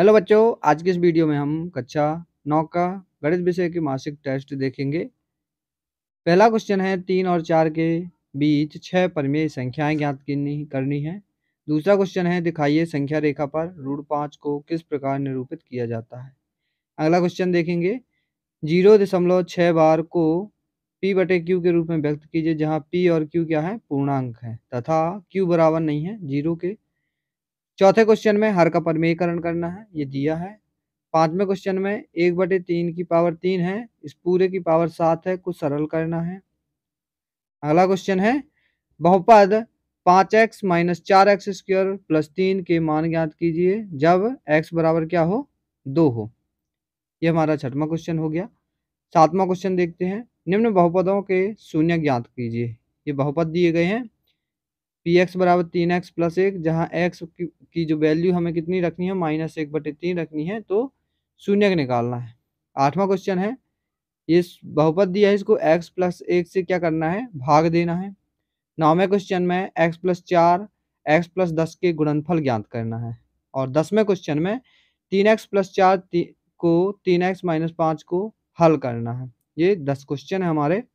hello बच्चों आज के इस वीडियो में हम कक्षा नौ का गणित विषय के मासिक टेस्ट देखेंगे पहला क्वेश्चन है तीन और चार के बीच छह परमेय संख्याएं ज्ञात करनी है दूसरा क्वेश्चन है दिखाइए संख्या रेखा पर रूढ़ पाँच को किस प्रकार निरूपित किया जाता है अगला क्वेश्चन देखेंगे जीरो दशमलव छः बार को पी बटे क्यू के रूप में व्यक्त कीजिए जहाँ पी और क्यू क्या है पूर्णांक है तथा क्यू बराबर नहीं है जीरो के चौथे क्वेश्चन में हर का परमीकरण करना है ये दिया है पांचवें क्वेश्चन में एक बटे तीन की पावर तीन है इस पूरे की पावर सात है कुछ सरल करना है अगला क्वेश्चन है बहुपद पाँच एक्स माइनस चार एक्स स्क्वेयर प्लस तीन के मान ज्ञात कीजिए जब एक्स बराबर क्या हो दो हो ये हमारा छठवां क्वेश्चन हो गया सातवां क्वेश्चन देखते हैं निम्न बहुपदों के शून्य ज्ञात कीजिए ये बहुपद दिए गए हैं पी एक्स बराबर तीन एक्स प्लस एक जहाँ एक्स की, जो वैल्यू हमें कितनी रखनी है माइनस एक बटे तीन रखनी है तो शून्य निकालना है आठवां क्वेश्चन है ये बहुपद दिया है इसको एक्स प्लस एक से क्या करना है भाग देना है नौवें क्वेश्चन में एक्स प्लस चार एक्स प्लस दस के गुणनफल ज्ञात करना है और दसवें क्वेश्चन में तीन एक्स प्लस चार ती, को तीन एक्स माइनस पाँच को हल करना है ये दस क्वेश्चन है हमारे